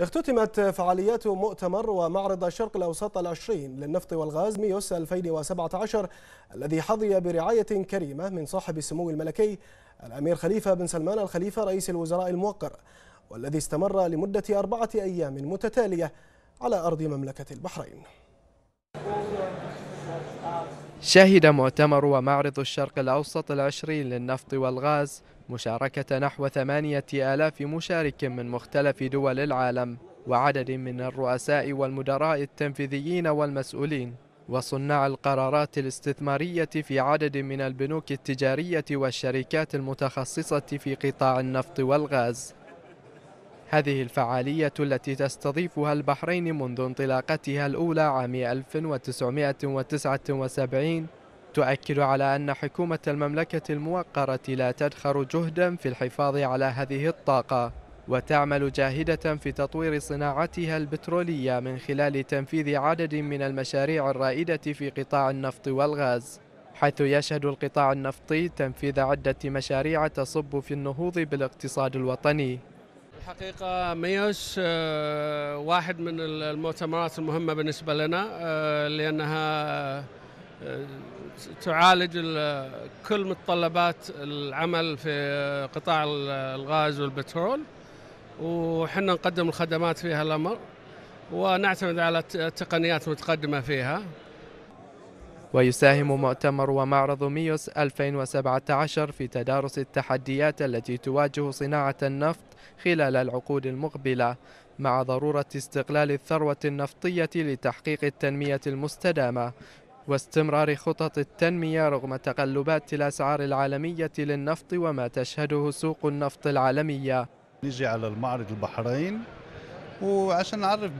اختتمت فعاليات مؤتمر ومعرض الشرق الأوسط العشرين للنفط والغاز ميوس 2017 الذي حظي برعاية كريمة من صاحب السمو الملكي الأمير خليفة بن سلمان الخليفة رئيس الوزراء الموقر والذي استمر لمدة أربعة أيام متتالية على أرض مملكة البحرين شهد مؤتمر ومعرض الشرق الأوسط العشرين للنفط والغاز مشاركة نحو ثمانية آلاف مشارك من مختلف دول العالم وعدد من الرؤساء والمدراء التنفيذيين والمسؤولين وصناع القرارات الاستثمارية في عدد من البنوك التجارية والشركات المتخصصة في قطاع النفط والغاز هذه الفعالية التي تستضيفها البحرين منذ انطلاقتها الأولى عام 1979 تؤكد على أن حكومة المملكة الموقرة لا تدخر جهدا في الحفاظ على هذه الطاقة وتعمل جاهدة في تطوير صناعتها البترولية من خلال تنفيذ عدد من المشاريع الرائدة في قطاع النفط والغاز حيث يشهد القطاع النفطي تنفيذ عدة مشاريع تصب في النهوض بالاقتصاد الوطني الحقيقة ميوس آه، واحد من المؤتمرات المهمة بالنسبة لنا آه، لأنها آه، تعالج كل متطلبات العمل في قطاع الغاز والبترول وحنا نقدم الخدمات فيها الأمر ونعتمد على التقنيات المتقدمة فيها ويساهم مؤتمر ومعرض ميوس 2017 في تدارس التحديات التي تواجه صناعة النفط خلال العقود المقبلة مع ضرورة استغلال الثروة النفطية لتحقيق التنمية المستدامة واستمرار خطط التنمية رغم تقلبات الأسعار العالمية للنفط وما تشهده سوق النفط العالمية نجي على المعرض البحرين وعشان نعرف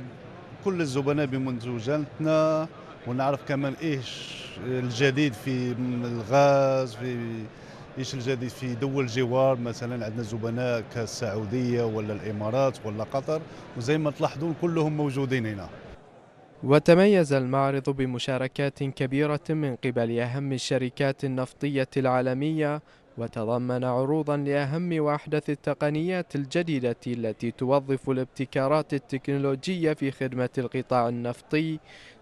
كل الزبناء بمنتوجاتنا ونعرف كمان ايش الجديد في الغاز في ايش الجديد في دول الجوار مثلا عندنا زبناء كالسعوديه ولا الامارات ولا قطر وزي ما تلاحظون كلهم موجودين هنا وتميز المعرض بمشاركات كبيرة من قبل أهم الشركات النفطية العالمية وتضمن عروضا لأهم وأحدث التقنيات الجديدة التي توظف الابتكارات التكنولوجية في خدمة القطاع النفطي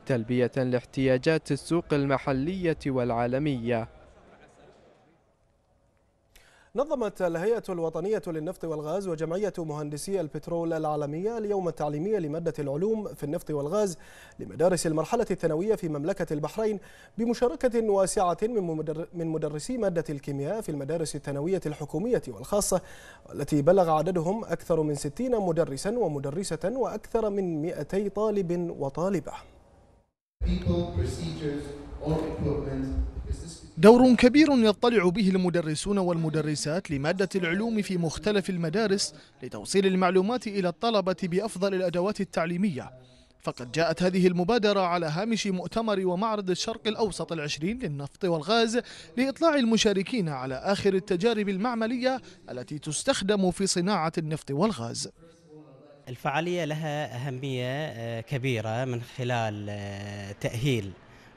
تلبية لاحتياجات السوق المحلية والعالمية نظمت الهيئة الوطنية للنفط والغاز وجمعية مهندسي البترول العالمية اليوم التعليمي لمادة العلوم في النفط والغاز لمدارس المرحلة الثانوية في مملكة البحرين بمشاركة واسعة من مدرسي مادة الكيمياء في المدارس الثانوية الحكومية والخاصة التي بلغ عددهم أكثر من 60 مدرسا ومدرسة وأكثر من 200 طالب وطالبة. people, procedures, or equipment is this دور كبير يطلع به المدرسون والمدرسات لمادة العلوم في مختلف المدارس لتوصيل المعلومات إلى الطلبة بأفضل الأدوات التعليمية فقد جاءت هذه المبادرة على هامش مؤتمر ومعرض الشرق الأوسط العشرين للنفط والغاز لإطلاع المشاركين على آخر التجارب المعملية التي تستخدم في صناعة النفط والغاز الفعالية لها أهمية آه، كبيرة من خلال آه، تأهيل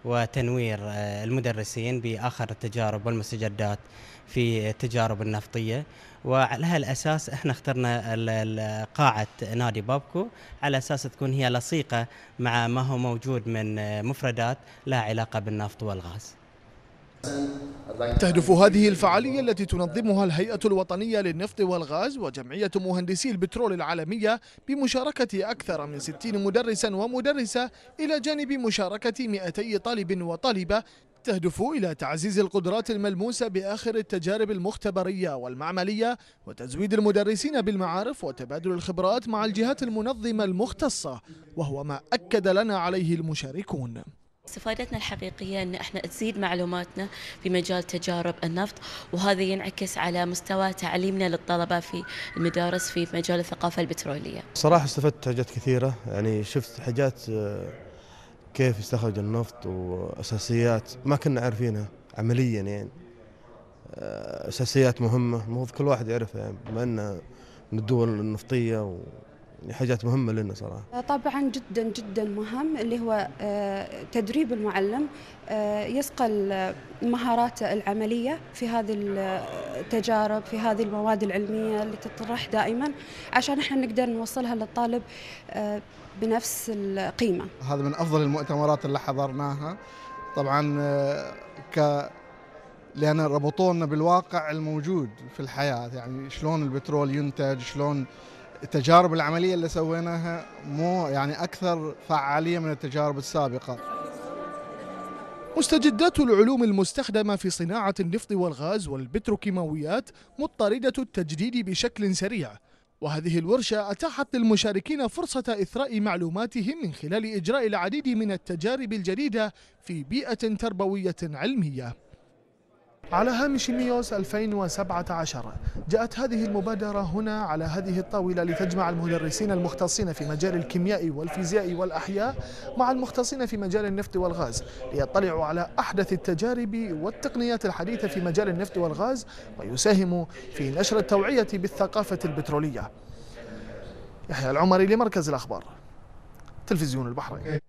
وتنوير آه، المدرسين باخر التجارب والمستجدات في التجارب النفطيه وعلى هالاساس احنا اخترنا قاعه نادي بابكو على اساس تكون هي لصيقه مع ما هو موجود من مفردات لها علاقه بالنفط والغاز. تهدف هذه الفعالية التي تنظمها الهيئة الوطنية للنفط والغاز وجمعية مهندسي البترول العالمية بمشاركة أكثر من 60 مدرسا ومدرسة إلى جانب مشاركة 200 طالب وطالبة تهدف إلى تعزيز القدرات الملموسة بآخر التجارب المختبرية والمعملية وتزويد المدرسين بالمعارف وتبادل الخبرات مع الجهات المنظمة المختصة وهو ما أكد لنا عليه المشاركون استفادتنا الحقيقية أن احنا تزيد معلوماتنا في مجال تجارب النفط وهذا ينعكس على مستوى تعليمنا للطلبة في المدارس في مجال الثقافة البترولية صراحة استفدت حاجات كثيرة يعني شفت حاجات آه، كيف يستخرج النفط وأساسيات ما كنا عارفينها عمليا يعني آه، أساسيات مهمة المفروض كل واحد يعرفها يعني بما أنه من الدول النفطية و يعني حاجات مهمه لنا صراحه. آه، طبعا جدا جدا مهم اللي هو آه، تدريب المعلم آه، يسقل مهاراته العمليه في هذه التجارب في هذه المواد العلميه اللي تطرح دائما عشان احنا نقدر نوصلها للطالب بنفس القيمه. هذا من افضل المؤتمرات اللي حضرناها طبعا ك لان ربطونا بالواقع الموجود في الحياه يعني شلون البترول ينتج شلون التجارب العملية اللي سويناها مو يعني أكثر فعالية من التجارب السابقة مستجدات العلوم المستخدمة في صناعة النفط والغاز والبتروكيماويات مضطردة التجديد بشكل سريع وهذه الورشة أتاحت للمشاركين فرصة إثراء معلوماتهم من خلال إجراء العديد من التجارب الجديدة في بيئة تربوية علمية على هامش ميوس 2017 جاءت هذه المبادرة هنا على هذه الطاولة لتجمع المدرسين المختصين في مجال الكيمياء والفيزياء والأحياء مع المختصين في مجال النفط والغاز ليطلعوا على أحدث التجارب والتقنيات الحديثة في مجال النفط والغاز ويساهموا في نشر التوعية بالثقافة البترولية يحيى العمري لمركز الأخبار تلفزيون البحرين